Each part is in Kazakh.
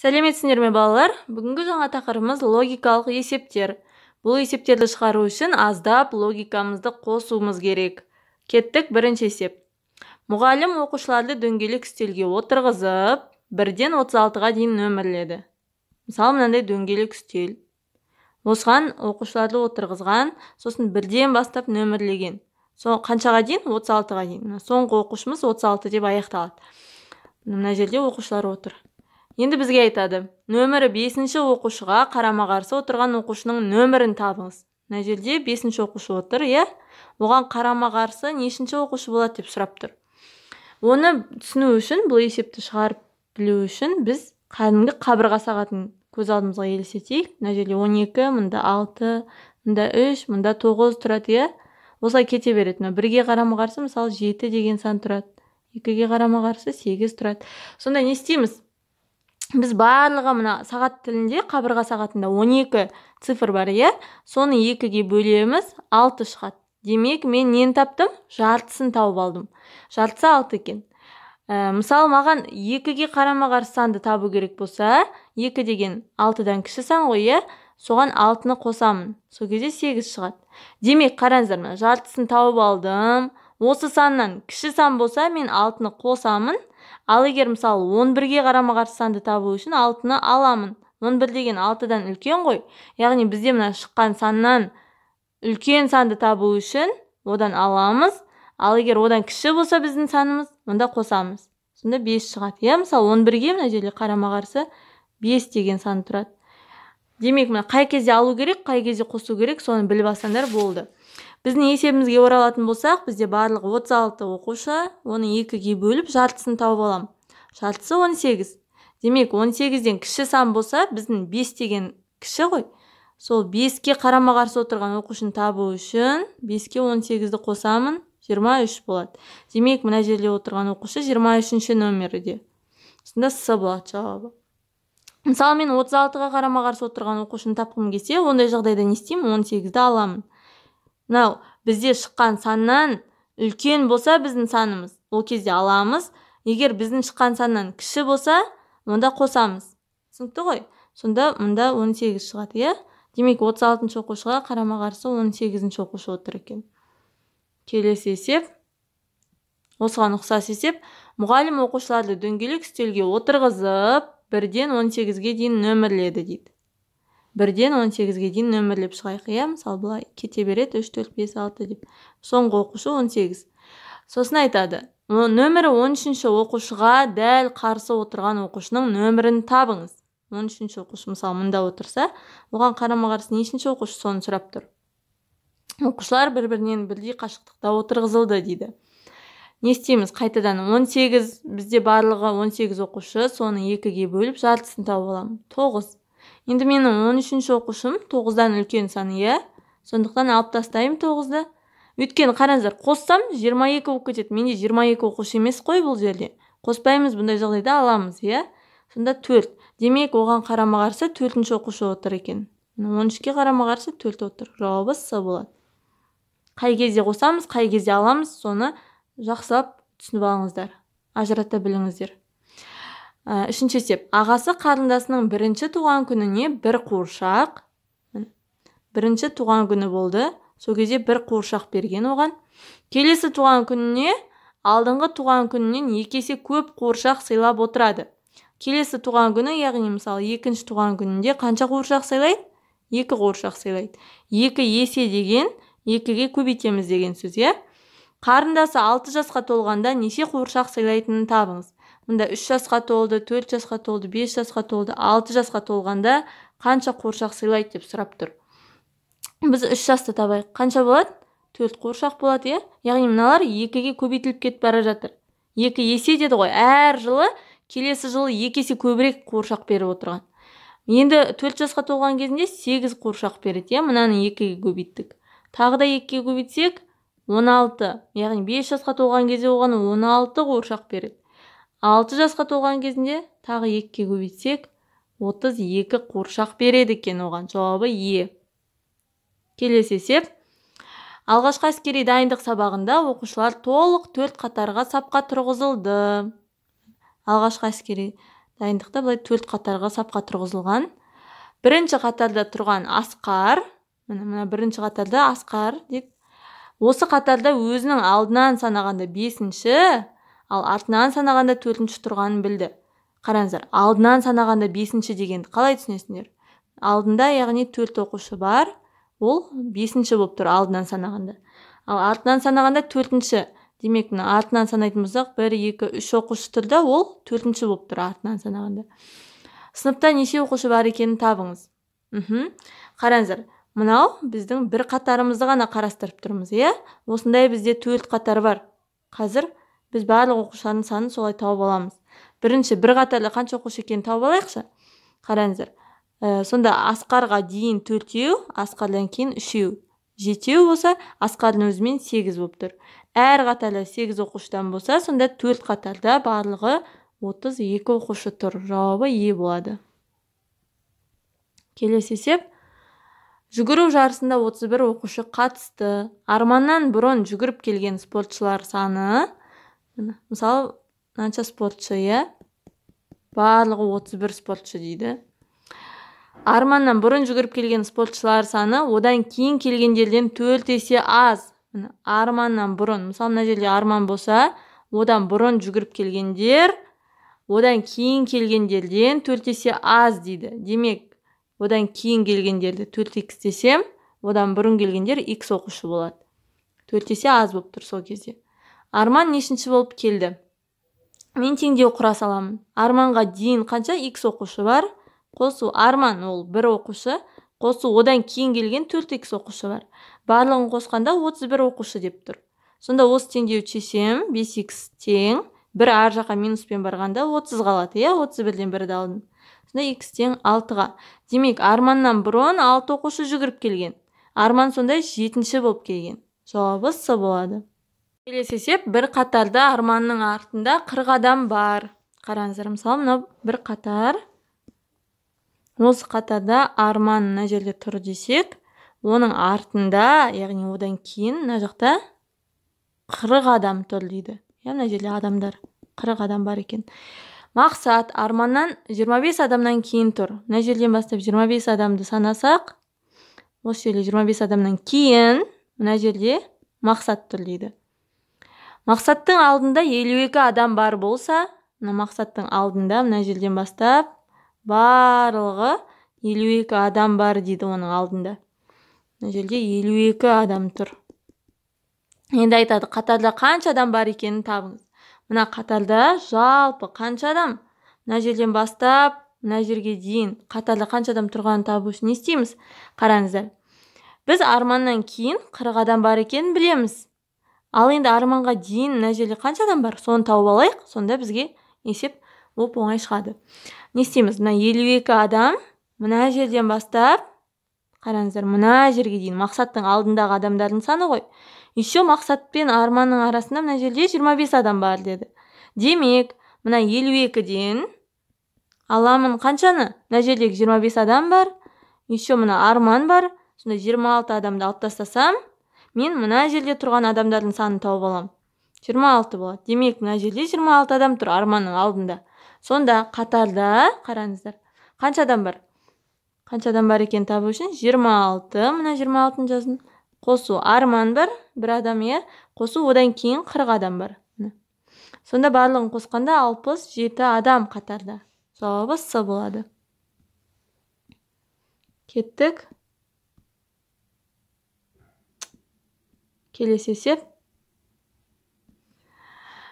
сәлеметсіздер ме балалар бүгінгі жаңа тақырыбымыз логикалық есептер бұл есептерді шығару үшін аздап логикамызды қосуымыз керек кеттік бірінші есеп мұғалім оқушыларды дөңгелек үстелге отырғызып бірден 36-ға дейін нөмірледі мысалы мынандай дөңгелек үстел осыған оқушыларды отырғызған сосын бірден бастап нөмірлеген сол қаншаға дейін 36-ға дейін соңғы оқушымыз 36 деп аяқталады мына жерде оқушылар отыр енді бізге айтады нөмірі бесінші оқушыға қарама қарсы отырған оқушының нөмірін табыңыз мына жерде бесінші оқушы отыр иә оған қарама қарсы нешінші оқушы болады деп сұрап тұр оны түсіну үшін бұл есепті шығарып білу үшін біз кәдімгі қабырға сағатын көз алдымызға елестетейік мына жерде он екі мында алты мында үш мында тоғыз тұрады иә осылай кете береді мына бірге қарама қарсы мысалы жеті деген сан тұрады екіге қарама қарсы сегіз тұрады сонда не істейміз біз барлығы мына сағат тілінде қабырға сағатында 12 цифр бар иә соны екіге бөлеміз 6 шығады демек мен нені таптым жартысын тауып алдым жартысы алты екен ә, мысалы маған екіге қарама қарсы санды табу керек болса екі деген алтыдан кіші сан ғой иә соған алтыны қосамын сол кезде сегіз шығады демек қараңыздар мына жартысын тауып алдым осы саннан кіші сан болса мен алтыны қосамын ал егер мысалы 11-ге қарама қарсы санды табу үшін алтыны аламын 11 деген 6-дан үлкен ғой яғни бізде мына шыққан саннан үлкен санды табу үшін одан аламыз ал егер одан кіші болса біздің санымыз онда қосамыз сонда 5 шығады иә мысалы 11-ге мына жерде қарама қарсы 5 деген сан тұрады демек мына қай кезде алу керек қай кезде қосу керек соны біліп алсаңдар болды біздің есебімізге оралатын болсақ бізде барлығы 36 оқушы оны екіге бөліп жартысын тауып аламын жартысы 18 демек 18-ден кіші сан болса біздің 5 деген кіші ғой сол 5-ке қарама қарсы отырған оқушыны табу үшін 5-ке 18-ді қосамын 23 болады демек мына жерде отырған оқушы 23-ші нөмірде сонда с болады жауабы мысалы мен 36-ға қарама қарсы отырған оқушыны тапқым келсе ондай жағдайда не істеймін 18-ді аламын мынау бізде шыққан саннан үлкен болса біздің санымыз ол кезде аламыз егер біздің шыққан саннан кіші болса онда қосамыз түсінікті ғой сонда мында 18 шығады иә демек 36 алтыншы оқушыға қарама қарсы 18 сегізінші оқушы отыр екен келесі есеп осыған ұқсас есеп мұғалім оқушыларды дөңгелек үстелге отырғызып бірден 18-ге дейін нөмірледі дейді бірден он сегізге дейін нөмірлеп шығайық иә мысалы былай кете береді үш төрт бес алты деп соңғы оқушы он сегіз сосын айтады нөмірі он үшінші оқушыға дәл қарсы отырған оқушының нөмірін табыңыз он үшінші оқушы мысалы мында отырса оған қарама қарсы нешінші оқушы соны сұрап тұр оқушылар бір бірінен бірдей қашықтықта отырғызылды дейді не істейміз қайтадан 18 бізде барлығы 18 оқушы соны екіге бөліп жартысын тауып аламын тоғыз енді менің 13-ші оқушым 9-дан үлкен сан иә сондықтан алып тастаймын 9-ды Өткен қараңыздар қоссам 22 болып кетеді менде 22 оқушы емес қой бұл жерде қоспаймыз бұндай жағдайда аламыз иә сонда 4 демек оған қарама қарсы 4-ші оқушы отыр екен 13-ке қарама қарсы 4 отыр жауабы с болады қай кезде қосамыз қай кезде аламыз соны жақсылап түсініп алыңыздар ажырата біліңіздер Э, үшінші есеп ағасы қарындасының бірінші туған күніне бір қуыршақ бірінші туған күні болды сол кезде бір қуыршақ берген оған келесі туған күніне алдыңғы туған күнінен екі есе көп қуыршақ сыйлап отырады келесі туған күні яғни мысалы екінші туған күнінде қанша қуыршақ сыйлайды екі қуыршақ сыйлайды екі есе деген екіге көбейтеміз деген сөз иә қарындасы алты жасқа толғанда неше қуыршақ сыйлайтынын табыңыз мында үш жасқа толды төрт жасқа толды бес жасқа толды алты жасқа толғанда қанша қуыршақ сыйлайды деп сұрап тұр біз үш жасты табайық қанша болады төрт қуыршақ болады иә яғни мыналар екіге көбейтіліп кетіп бара жатыр екі есе деді ғой әр жылы келесі жылы екі есе көбірек қуыршақ беріп отырған енді төрт жасқа толған кезінде сегіз қуыршақ береді иә мынаны екіге көбейттік тағы да екіге көбейтсек он алты яғни бес жасқа толған кезде оған он алты қуыршақ береді 6 жасқа толған кезінде тағы екіге көбейтсек отыз екі қуыршақ береді екен оған жауабы е келесі есеп алғашқы әскери дайындық сабағында оқушылар толық төрт қатарға сапқа тұрғызылды алғашқы әскери дайындықта былай төрт қатарға сапқа тұрғызылған бірінші қатарда тұрған асқар міне мына бірінші қатарда асқар деп осы қатарда өзінің алдынан санағанда бесінші ал артынан санағанда төртінші тұрғанын білді қараңыздар алдынан санағанда бесінші дегенді қалай түсінесіңдер алдында яғни төрт оқушы бар ол бесінші болып тұр алдынан санағанда ал артынан санағанда төртінші демек мына артынан санайтын болсақ бір екі үш оқушы тұр да ол төртінші болып тұр артынан санағанда сыныпта неше оқушы бар екенін табыңыз мхм қараңыздар мынау біздің бір қатарымызды ғана қарастырып тұрмыз иә осындай бізде төрт қатар бар қазір біз барлық оқушылардың санын солай тауып аламыз бірінші бір қатарлы қанша оқушы екенін тауып алайықшы қараңыздар э, сонда асқарға дейін төртеу асқардан кейін үшеу жетеу болса асқардың өзімен сегіз болып тұр әр қатарлы сегіз оқушыдан болса сонда төрт қатарда барлығы отыз екі оқушы тұр жауабы е болады келесі есеп жүгіру жарысында 31 оқушы қатысты арманнан бұрын жүгіріп келген спортшылар саны мысалы мынанша спортшы иә барлығы 31 спортшы дейді арманнан бұрын жүгіріп келген спортшылар саны одан кейін келгендерден төрт есе аз арманнан бұрын мысалы мына жерде арман болса одан бұрын жүгіріп келгендер одан кейін келгендерден төрт есе аз дейді демек одан кейін келгендерді төрт икс десем одан бұрын келгендер икс оқушы болады төрт есе аз болып тұр сол кезде арман нешінші болып келді мен теңдеу құра саламын арманға дейін қанша x оқушы бар қосу арман ол бір оқушы қосу одан кейін келген 4x оқушы бар барлығын қосқанда 31 оқушы деп тұр сонда осы теңдеуді шешсем 5x тең бір ар жаққа минуспен барғанда 30 қалады иә 31-ден бірді алдым сонда x тең 6-ға демек арманнан бұрын 6 оқушы жүгіріп келген арман сондай жетінші болып келген жауабы с болады келесі есеп бір қатарда арманның артында қырық адам бар қараңыздар мысалы мынау бір қатар осы қатарда арман мына жерде тұр десек оның артында яғни одан кейін мына жақта қырық адам тұр дейді иә мына жерде адамдар қырық адам бар екен мақсат арманнан 25 адамнан кейін тұр мына жерден бастап 25 адамды санасақ осы жерде 25 адамнан кейін мына жерде мақсат тұр дейді мақсаттың алдында елу екі адам бар болса мына мақсаттың алдында мына жерден бастап барлығы елу екі адам бар дейді оның алдында мына жерде елу екі адам тұр енді айтады қатарда қанша адам бар екенін табыңыз мына қатарда жалпы қанша адам мына жерден бастап мына жерге дейін қатарда қанша адам тұрғанын табу үшін не істейміз қараңыздар біз арманнан кейін қырық адам бар екенін білеміз ал енді арманға дейін мына жерде қанша адам бар соны тауып алайық сонда бізге есеп оп оңай шығады не істейміз мына елу екі адам мына жерден бастап қараңыздар мына жерге дейін мақсаттың алдындағы адамдардың саны ғой еще мақсат пен арманның арасында мына жерде 25 адам бар деді демек мына елу екіден аламын қаншаны мына жердегі 25 адам бар еще мына арман бар сонда 26 адамды алып тастасам мен мына жерде тұрған адамдардың санын тауып аламын жиырма алты болады демек мына жерде жиырма алты адам тұр арманның алдында сонда қатарда қараңыздар қанша адам бар қанша адам бар екенін табу үшін жиырма алты мына жиырма алтыны жаздым қосу арман бар бір адам иә қосу одан кейін қырық адам бар сонда барлығын қосқанда алпыс жеті адам қатарда жауабы с болады кеттік келесі есеп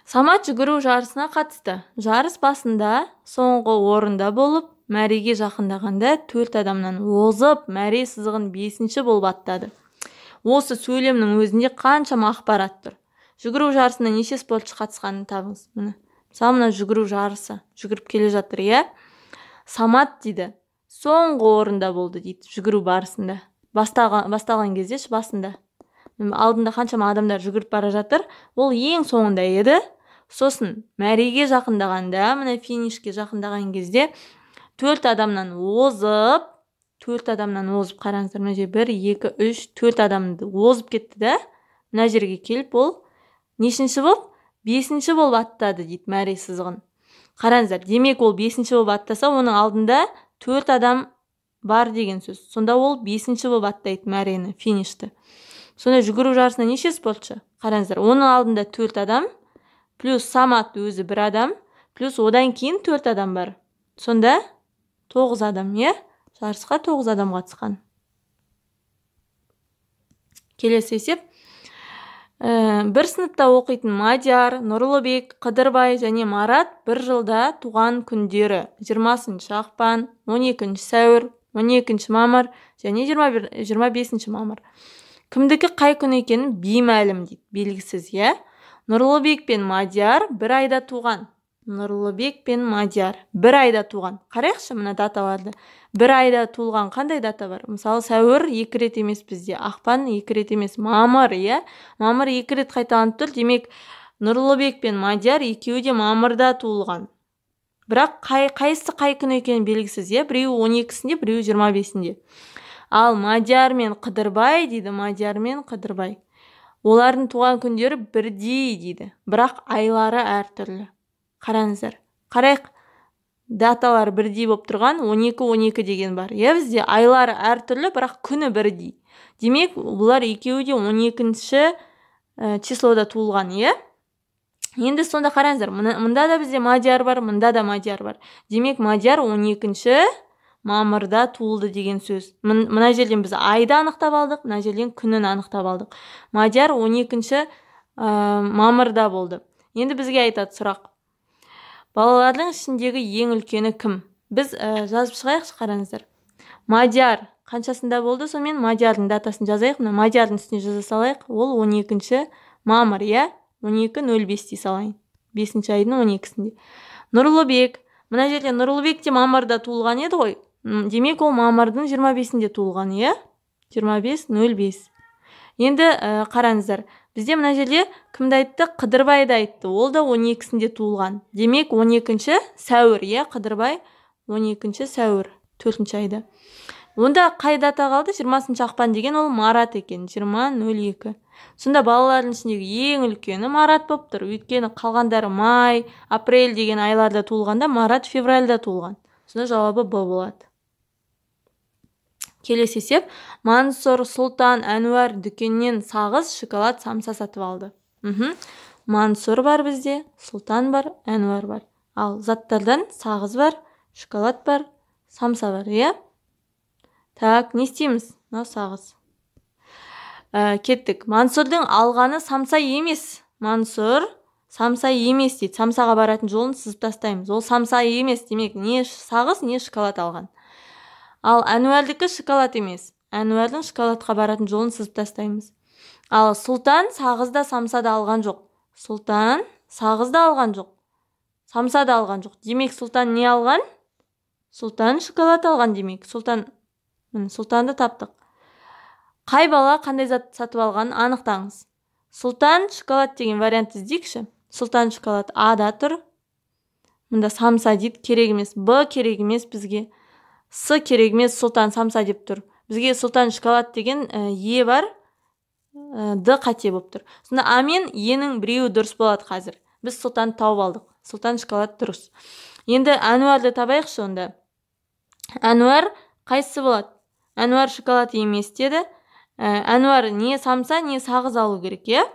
самат жүгіру жарысына қатысты жарыс басында соңғы орында болып мәреге жақындағанда төрт адамнан озып мәре сызығын бесінші болып аттады осы сөйлемнің өзінде қаншама ақпарат тұр жүгіру жарысына неше спортшы қатысқанын табыңыз міне мысалы мына жүгіру жарысы жүгіріп келе жатыр иә самат дейді соңғы орында болды дейді жүгіру барысында басталған, кезде ше басында алдында қаншама адамдар жүгіріп бара жатыр ол ең соңында еді сосын мәреге жақындағанда міне финишке жақындаған кезде төрт адамнан озып төрт адамнан озып қараңыздар мына жер бір екі үш төрт адамды озып кетті да мына жерге келіп ол нешінші болып бесінші болып аттады дейді мәре сызығын қараңыздар демек ол бесінші болып аттаса оның алдында төрт адам бар деген сөз сонда ол бесінші болып аттайды мәрені финишті сонда жүгіру жарысына неше спортшы қараңыздар оның алдында төрт адам плюс самат өзі бір адам плюс одан кейін төрт адам бар сонда тоғыз адам иә жарысқа тоғыз адам қатысқан келесі есеп ә, бір сыныпта оқитын мадияр нұрлыбек қыдырбай және марат бір жылда туған күндері 20 ақпан 12 сәуір 12 мамыр және 21, 25 мамыр кімдікі қай күн екені беймәлім дейді белгісіз иә нұрлыбек пен мадияр бір айда туған нұрлыбек пен мадияр бір айда туған қарайықшы мына даталарды бір айда туылған қандай дата бар мысалы сәуір екі рет емес бізде ақпан екі рет емес мамыр иә мамыр екі рет қайталанып тұр демек нұрлыбек пен мадияр екеуі де мамырда туылған бірақ қай қайсысы қай күні екені белгісіз иә біреуі он екісінде біреуі жиырма бесінде ал мадияр мен қыдырбай дейді мадияр мен қыдырбай олардың туған күндері бірдей дейді бірақ айлары әртүрлі қараңыздар қарайық даталары бірдей болып тұрған 12-12 деген бар иә бізде айлары әртүрлі бірақ күні бірдей демек бұлар екеуі де 12-ші ә, э, числода туылған иә енді сонда қараңыздар мұнда да бізде мадияр бар мында да мадияр бар демек мадияр 12-ші мамырда туылды деген сөз мына жерден біз айды анықтап алдық мына жерден күнін анықтап алдық мадияр 12 екінші ә, мамырда болды енді бізге айтады сұрақ балалардың ішіндегі ең үлкені кім біз ә, жазып шығайықшы қараңыздар мадияр қаншасында болды сонымен мадиярдың датасын жазайық мына мадиярдың үстіне жаза салайық ол 12 екінші мамыр иә он екі нөл бес дей салайын бесінші айдың он екісінде нұрлыбек мына жерде нұрлыбек те мамырда туылған еді ғой демек ол мамырдың 25-інде туылған иә 25.05 енді ә, қараңыздар бізде мына жерде кімді айтты қыдырбайды айтты ол да 12-сінде туылған демек 12-ші сәуір иә қыдырбай 12-ші сәуір төртінші айда онда қай дата қалды 20 ақпан деген ол марат екен 20.02 сонда балалардың ішіндегі ең үлкені марат болып тұр өйткені қалғандары май апрель деген айларда туылғанда марат февральда туылған сонда жауабы б болады келесі есеп мансұр сұлтан әнуар дүкеннен сағыз шоколад самса сатып алды мхм мансұр бар бізде сұлтан бар әнуар бар ал заттардан сағыз бар шоколад бар самса бар иә так не істейміз мынау сағыз ә, кеттік мансұрдың алғаны самса емес мансұр самса емес дейді самсаға баратын жолын сызып тастаймыз ол самса емес демек не сағыз не шоколад алған ал әнуәрдікі шоколад емес әнуәрдің шоколадқа баратын жолын сызып тастаймыз ал сұлтан сағыз да самса да алған жоқ сұлтан сағыз да алған жоқ самса да алған жоқ демек сұлтан не алған сұлтан шоколад алған демек сұлтан міне сұлтанды таптық қай бала қандай зат сатып алғанын анықтаңыз сұлтан шоколад деген вариант іздейікші сұлтан шоколад ада тұр мында самса дейді керек емес б керек емес бізге с керек емес сұлтан самса деп тұр бізге сұлтан шоколад деген е бар д қате болып тұр сонда а мен енің біреуі дұрыс болады қазір біз сұлтан тауып алдық сұлтан шоколад дұрыс енді әнуарды табайықшы онда әнуар қайсысы болады әнуар шоколад емес деді әнуар не самса не сағыз алу керек иә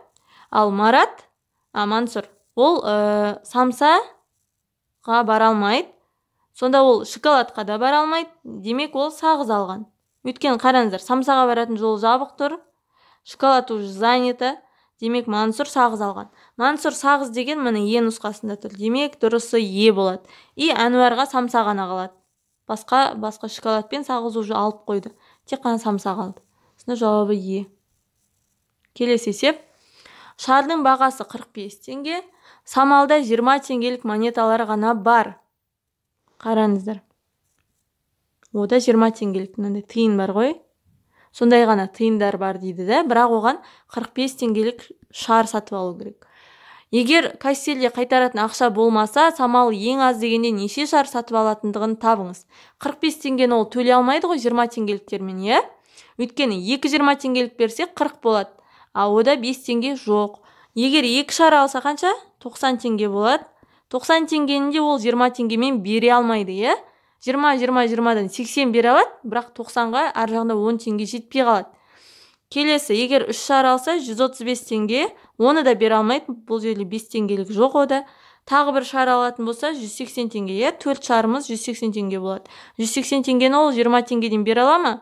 ал марат а мансұр ол самсаға бара алмайды сонда ол шоколадқа да бара алмайды демек ол сағыз алған өйткені қараңыздар самсаға баратын жол жабық тұр шоколад уже занято демек мансұр сағыз алған мансұр сағыз деген міне е нұсқасында тұр демек дұрысы е болады и әнуарға самса ғана қалады басқа басқа шоколад пен сағыз уже алып қойды тек қана самса қалды сонда жауабы е келесі есеп шардың бағасы 45 теңге самалда 20 теңгелік монеталар ғана бар қараңыздар ода жиырма теңгелік мынандай тиын бар ғой сондай ғана тиындар бар дейді да бірақ оған 45 теңгелік шар сатып алу керек егер кассельде қайтаратын ақша болмаса самал ең аз дегенде неше шар сатып алатындығын табыңыз 45 теңгені ол төлей алмайды ғой 20 теңгеліктермен иә өйткені жиырма теңгелік берсе 40 болады а ода 5 теңге жоқ егер екі шар алса қанша 90 теңге болады 90 теңгенінде ол 20 теңгемен бере алмайды иә 20 20 дан 80 бере алады бірақ тоқсанға ар жағында 10 теңге жетпей қалады келесі егер үш шар алса 135 теңге оны да бере алмайды бұл жерде бес теңгелік жоқ ода тағы бір шар алатын болса 180 теңге иә төрт шарымыз 180 теңге болады 180 теңгені ол 20 теңгеден бере ала ма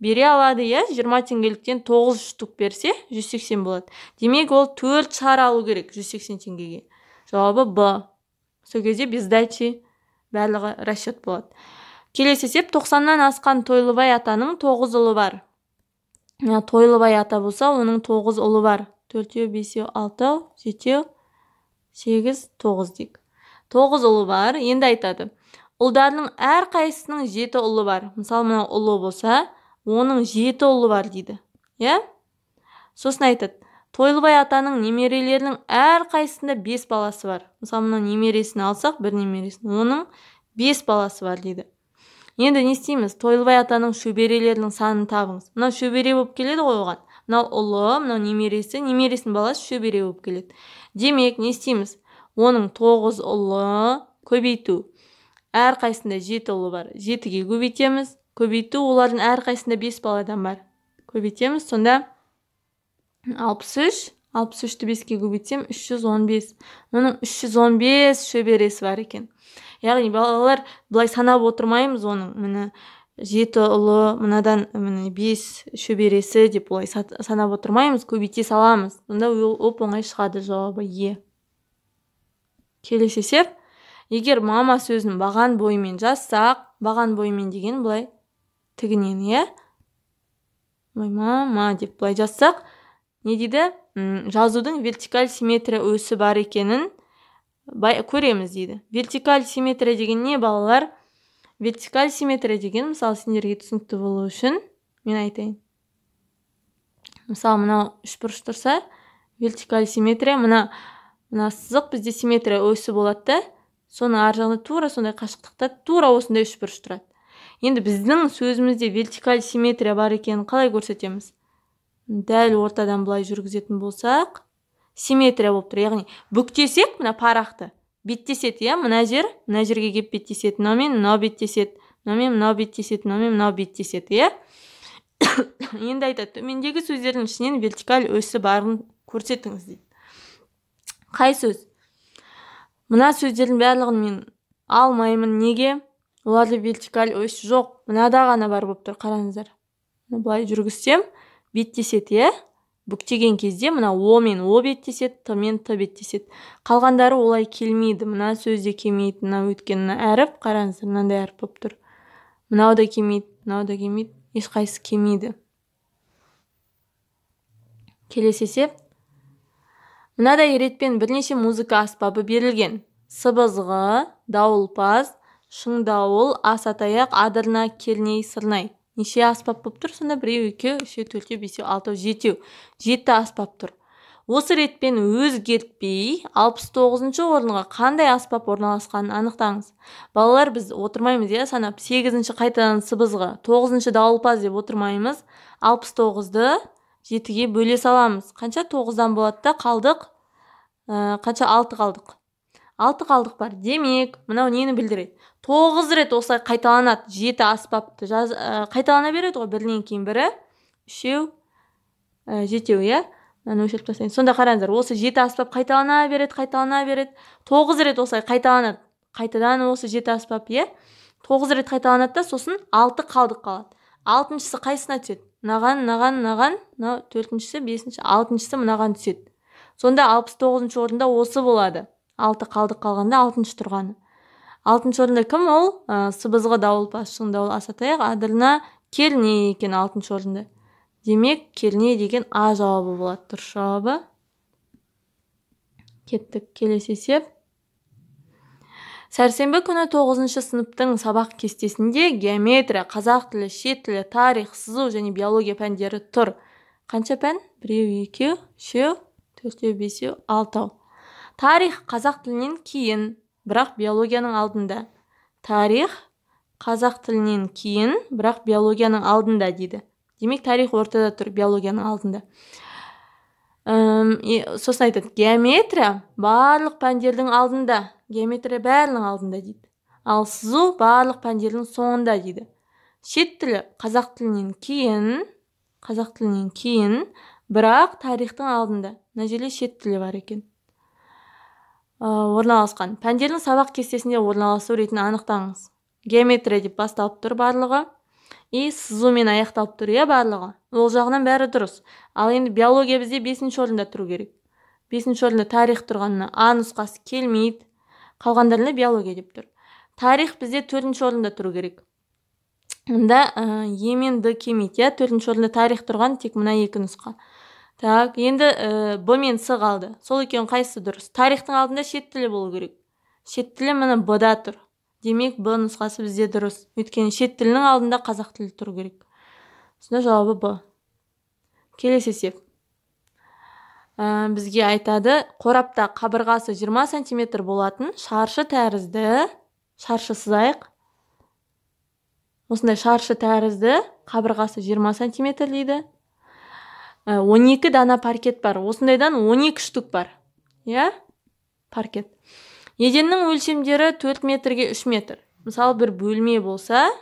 бере алады иә 20 теңгеліктен 9 штук берсе 180 болады демек ол төрт шар алу керек 180 теңгеге жауабы б сол кезде без дачи барлығы расчет болады келесі есеп тоқсаннан асқан тойлыбай атаның тоғыз ұлы бар тойлыбай ата болса оның тоғыз ұлы бар төртеу бесеу алтау жетеу сегіз тоғыз дейік тоғыз ұлы бар енді айтады ұлдарының әрқайсысының жеті ұлы бар мысалы мынау ұлы болса оның жеті ұлы бар дейді иә сосын айтады тойлыбай атаның немерелерінің әрқайсысында бес баласы бар мысалы мына немересін алсақ бір немересін оның бес баласы бар дейді енді не істейміз тойлыбай атаның шөберелерінің санын табыңыз мынау шөбере болып келеді ғой оған мынау ұлы мынау немересі немересінің баласы шөбере болып келеді демек не істейміз оның тоғыз ұлы көбейту әрқайсысында жеті ұлы бар жетіге көбейтеміз көбейту олардың әрқайсысында бес баладан бар көбейтеміз сонда алпыс үш алпыс үшті беске көбейтсем үш жүз он бес оның үш жүз он бес шөбересі бар екен яғни балалар былай санап отырмаймыз оның міне жеті ұлы мынадан міне бес шөбересі деп олай санап отырмаймыз көбейте саламыз сонда ол оп оңай шығады жауабы е келесі есеп егер мама сөзін баған бойымен жазсақ баған бойымен деген былай тігінен иә мама деп былай жазсақ не дейді жазудың вертикаль симметрия өсі бар екенін көреміз дейді вертикаль симметрия деген не балалар вертикаль симметрия деген мысалы сендерге түсінікті болу үшін мен айтайын мысалы мынау үшбұрыш тұрса вертикаль симметрия мына мына сызық бізде симметрия өсі болады да соның ар жағында тура сондай қашықтықта тура осындай үшбұрыш тұрады енді біздің сөзімізде вертикаль симметрия бар екенін қалай көрсетеміз дәл ортадан былай жүргізетін болсақ симметрия болып тұр яғни бүктесек мына парақты беттеседі иә мына жер мына жерге келіп беттеседі мынау мен мынау беттеседі мынау мен мынау беттеседі мынау мынау беттеседі иә енді айтады төмендегі сөздердің ішінен вертикаль өсі барын көрсетіңіз дейді қай сөз мына сөздердің барлығын мен алмаймын неге оларда вертикаль өсі жоқ мынада ғана бар болып тұр қараңыздар былай жүргізсем беттеседі иә бүктеген кезде мына о мен о беттеседі т мен т беттеседі қалғандары олай келмейді мына сөз де келмейді мынау өйткені мына әріп қараңыздар мынандай әріп болып тұр мынау да келмейді мынау да келмейді ешқайсысы келмейді келесі есеп мынадай ретпен бірнеше музыка аспабы берілген сыбызғы дауылпаз шыңдауыл асатаяқ адырна керней сырнай неше аспап болып тұр сонда біреу екеу үшеу төртеу бесеу алтау жетеу жеті аспап тұр осы ретпен өзгертпей 69 тоғызыншы орынға қандай аспап орналасқанын анықтаңыз балалар біз отырмаймыз иә санап 8-ші қайтадан сыбызғы 9 дауылпаз деп отырмаймыз 69-ды жетіге бөле саламыз қанша тоғыздан дан болады да қалдық ә, қанша алты қалдық алты қалдық бар демек мынау нені білдіреді тоғыз рет осылай қайталанады жеті аспапты жаз, ә, қайталана береді ғой бірінен кейін бірі үшеу ә, жетеу иә мынаны өшіріп тастайын сонда қараңыздар осы жеті аспап қайталана береді қайталана береді тоғыз рет осылай қайталанады қайтадан осы жеті аспап иә тоғыз рет қайталанады да сосын алты қалдық қалады алтыншысы қайсысына түседі мынаған мынаған мынаған мынау төртіншісі бесінші алтыншысы мынаған түседі сонда алпыс тоғызыншы орында осы болады алты қалдық қалғанда алтыншы тұрған алтыншы орында кім ол ә, сыбызғы дауылпаз дауыл асатаяқ адырна керней екен алтыншы орында демек керней деген а жауабы болады дұрыс жауабы кеттік келесі есеп сәрсенбі күні тоғызыншы сыныптың сабақ кестесінде геометрия қазақ тілі шет тілі тарих сызу және биология пәндері тұр қанша пән біреу екеу үшеу төртеу бесеу алтау тарих қазақ тілінен кейін бірақ биологияның алдында тарих қазақ тілінен кейін бірақ биологияның алдында дейді демек тарих ортада тұр биологияның алдында Үм, е, сосын айтады геометрия барлық пәндердің алдында геометрия бәрінің алдында дейді ал сызу барлық пәндердің соңында дейді шет тілі қазақ тілінен кейін қазақ тілінен кейін бірақ тарихтың алдында мына жерде шет тілі бар екен Э, орналасқан пәндердің сабақ кестесінде орналасу ретін анықтаңыз геометрия деп басталып тұр барлығы и сызумен аяқталып тұр иә барлығы ол жағынан бәрі дұрыс ал енді биология бізде бесінші орында тұру керек бесінші орында тарих тұрғанына а нұсқасы келмейді қалғандарында биология деп тұр тарих бізде төртінші орында тұру керек мында ә, э, е мен д келмейді иә төртінші орында тарих тұрған тек мына екі нұсқа так енді ә, э, б мен с қалды сол екеуінің қайсысы дұрыс тарихтың алдында шет тілі болу керек шет тілі міне б да тұр демек б нұсқасы бізде дұрыс өйткені шет тілінің алдында қазақ тілі тұру керек сонда жауабы б келесі есеп э, бізге айтады қорапта қабырғасы 20 сантиметр болатын шаршы тәрізді шаршы сызайық осындай шаршы тәрізді қабырғасы 20 сантиметр дейді Ә, он дана паркет бар осындайдан 12 штук бар иә паркет еденнің өлшемдері 4 метрге 3 метр мысалы бір бөлме болса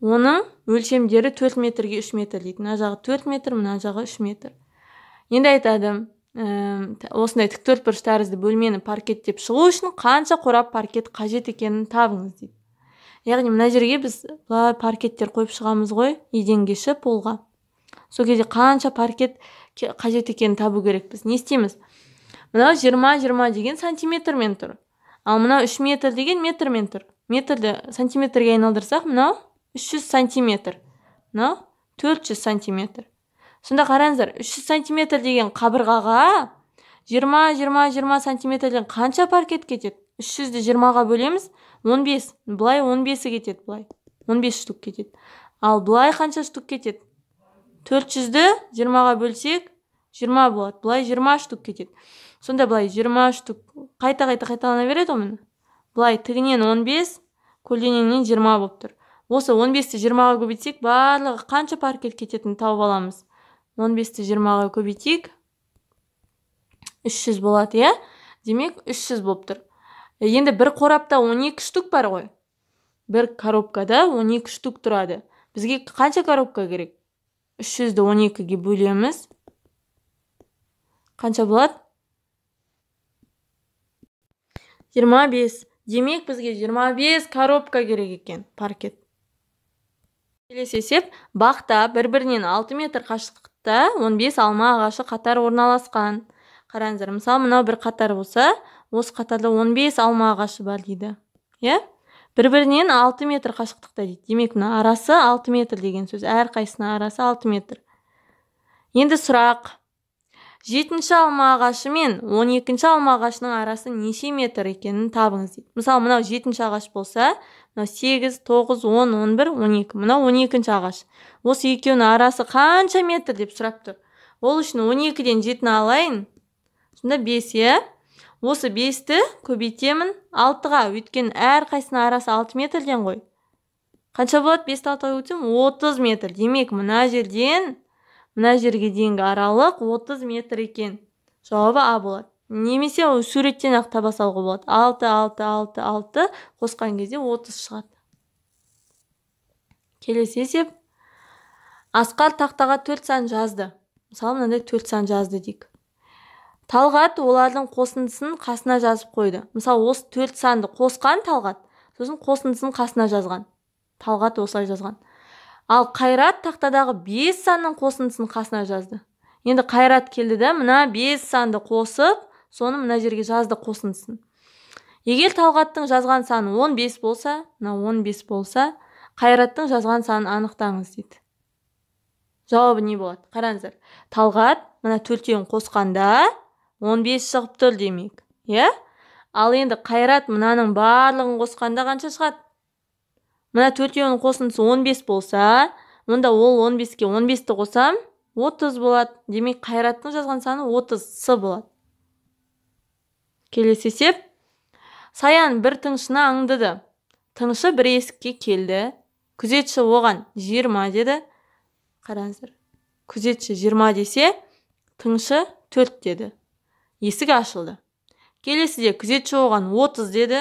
оның өлшемдері 4 метрге 3 метр дейді мына жағы 4 метр мына жағы 3 метр енді айтады ә, осындай 4 бұрыш тәрізді бөлмені паркет деп шығу үшін қанша қорап паркет қажет екенін табыңыз дейді яғни мына жерге біз паркеттер қойып шығамыз ғой еденге ше полға сол кезде қанша паркет қажет екенін табу керекпіз не істейміз мынау жиырма жиырма деген сантиметрмен тұр ал мынау үш метр деген метрмен тұр метрді сантиметрге айналдырсақ мынау үш жүз сантиметр мынау төрт жүз сантиметр сонда қараңыздар үш жүз сантиметр деген қабырғаға жиырма жиырма жиырма сантиметрден қанша паркет кетеді үш жүзді жиырмаға бөлеміз он бес былай он бесі кетеді былай он бес штук кетеді ал былай қанша штук кетеді 400-ді 20-ға бөлсек 20 болады бұлай 20 штук кетеді сонда бұлай 20 штук қайта қайта қайталана береді ғой бұлай тігінен 15 көлденеңнен 20 болып тұр осы 15-ті 20-ға көбейтсек барлығы қанша паркет кететінін тауып аламыз 15-ті 20-ға көбейтейік 300 болады иә демек 300 болып тұр енді бір қорапта 12 штук бар ғой бір коробкада 12 штук тұрады бізге қанша коробка керек 300 12-ге бөлеміз. Қанша болады? 25. Демек бізге 25 коробка керек екен паркет. Келесі есеп, бақта бір-бірінен 6 метр қашықтықта 15 алма ағашы қатар орналасқан. Қараңыздар, мысалы мынау бір қатар болса, осы қатарда 15 алма ағашы бар дейді. Иә? Yeah? бір бірінен алты метр қашықтықта дейді демек мына арасы алты метр деген сөз әрқайсысының арасы алты метр енді сұрақ жетінші алма ағашы мен он екінші алма ағашының арасы неше метр екенін табыңыз дейді мысалы мынау жетінші ағаш болса мынау сегіз тоғыз он он бір он екі мынау он екінші ағаш осы екеуінің арасы қанша метр деп сұрап тұр ол үшін он екіден жетіні алайын сонда бес иә осы бесті көбейтемін алтыға өйткені әрқайсысының арасы алты метрден ғой қанша болады бесті алтыға көбейтсем отыз метр демек мына жерден мына жерге дейінгі аралық отыз метр екен жауабы а болады немесе суреттен ақ таба салуға болады алты алты алты алты қосқан кезде отыз шығады келесі есеп асқар тақтаға төрт сан жазды мысалы мынандай төрт сан жазды дейік талғат олардың қосындысын қасына жазып қойды мысалы осы төрт санды қосқан талғат сосын қосындысын қасына жазған талғат осылай жазған ал қайрат тақтадағы бес санның қосындысын қасына жазды енді қайрат келді да мына бес санды қосып соны мына жерге жазды қосындысын егер талғаттың жазған саны 15 болса мына 15 болса қайраттың жазған санын анықтаңыз дейді жауабы не болады қараңыздар талғат мына төртеуін қосқанда он бес шығып тұр демек иә ал енді қайрат мынаның барлығын қосқанда қанша шығады мына төртеуінің қосындысы он бес болса онда ол он беске он бесті қосам отыз болады демек қайраттың жазған саны отыз с болады келесі есеп саян бір тыңшыны аңдыды тыңшы бір есікке келді күзетші оған жиырма деді қараңыздар күзетші жиырма десе тыңшы төрт деді есік ашылды келесіде күзетші оған отыз деді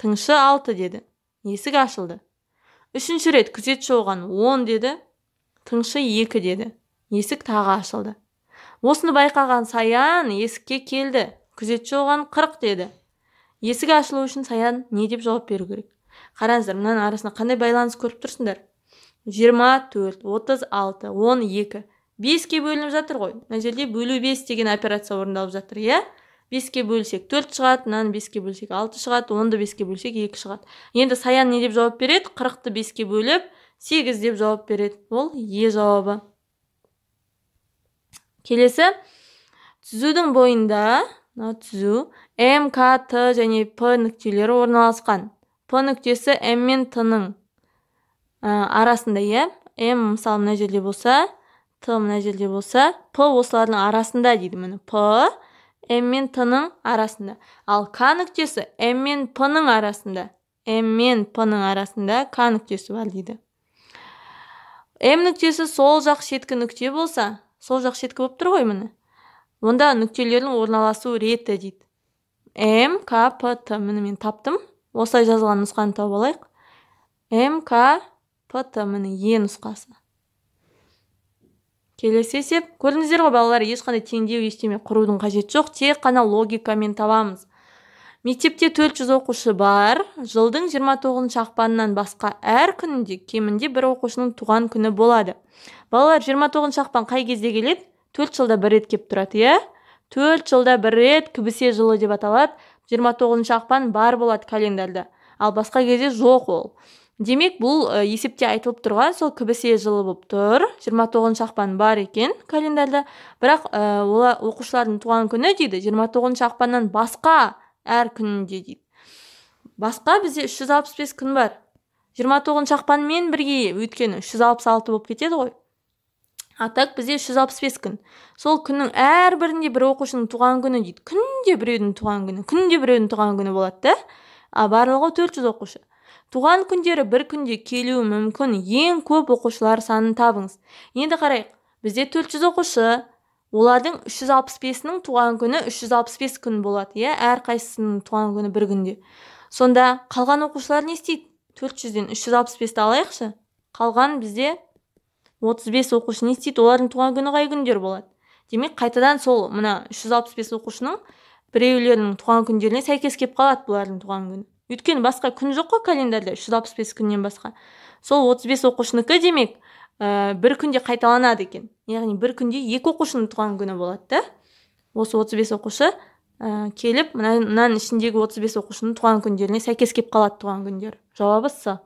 тыңшы алты деді есік ашылды үшінші рет күзетші оған он деді тыңшы екі деді есік тағы ашылды осыны байқаған саян есікке келді күзетші оған қырық деді есік ашылу үшін саян не деп жауап беру керек қараңыздар мынаның арасында қандай байланыс көріп тұрсыңдар жиырма төрт отыз алты он екі беске бөлініп жатыр ғой мына жерде бөлу бес деген операция орындалып жатыр иә беске бөлсек төрт шығады мынаны беске бөлсек алты шығады онды беске бөлсек екі шығады енді саян не деп жауап береді қырықты беске бөліп сегіз деп жауап береді ол е жауабы келесі түзудің бойында мына түзу м к т және п нүктелері орналасқан п нүктесі м мен т ның ә, арасында иә м мысалы мына жерде болса т мына жерде болса п осылардың арасында дейді міне п м мен т ның арасында ал к нүктесі м мен п ның арасында м мен п ның арасында к нүктесі бар дейді м нүктесі сол жақ шеткі нүкте болса сол жақ шеткі болып тұр ғой міне онда нүктелердің орналасу реті дейді м к п т міне мен таптым осылай жазылған нұсқаны тауып алайық м к п т міне е e нұсқасы келесі есеп көрдіңіздер ғой балалар ешқандай теңдеу ештеме құрудың қажеті жоқ тек қана логикамен табамыз мектепте 400 оқушы бар жылдың 29 ақпанынан басқа әр күнінде кемінде бір оқушының туған күні болады балалар 29 ақпан қай кезде келеді төрт жылда бір рет келіп тұрады иә төрт жылда бір рет кібісе жылы деп аталады 29 ақпан бар болады календарьда ал басқа кезде жоқ ол демек бұл э, есепте айтылып тұрған сол кібісе жылы болып тұр 29 тоғызыншы ақпан бар екен календарда. бірақ ә, оқушылардың туған күні дейді 29 тоғызыншы ақпаннан басқа әр күнінде дейді басқа бізде 365 күн бар 29 тоғызыншы ақпанмен бірге өйткені 366 болып кетеді ғой а так бізде 365 күн сол күннің әрбірінде бір оқушының туған күні дейді күнде біреудің туған күні күнде біреудің туған күні болады да а барлығы 400 оқушы туған күндері бір күнде келуі мүмкін ең көп оқушылар санын табыңыз енді қарайық бізде 400 оқушы олардың 365-інің туған күні 365 күн болады әр иә? әрқайсысының туған күні бір күнде сонда қалған оқушылар не істейді 400-ден 365-ті алайықшы қалған бізде 35 оқушы не істейді олардың туған күні қай күндер болады демек қайтадан сол мына 365 оқушының біреулерінің туған күндеріне сәйкес келіп қалады бұлардың туған күні өйткені басқа күн жоқ қой календарьда үш күннен басқа сол 35 бес оқушынікі демек ә, бір күнде қайталанады екен яғни бір күнде екі оқушының туған күні болады да осы 35 оқушы ә, келіп мынаның ішіндегі 35 оқушының туған күндеріне сәйкес келіп қалады туған күндер жауабы с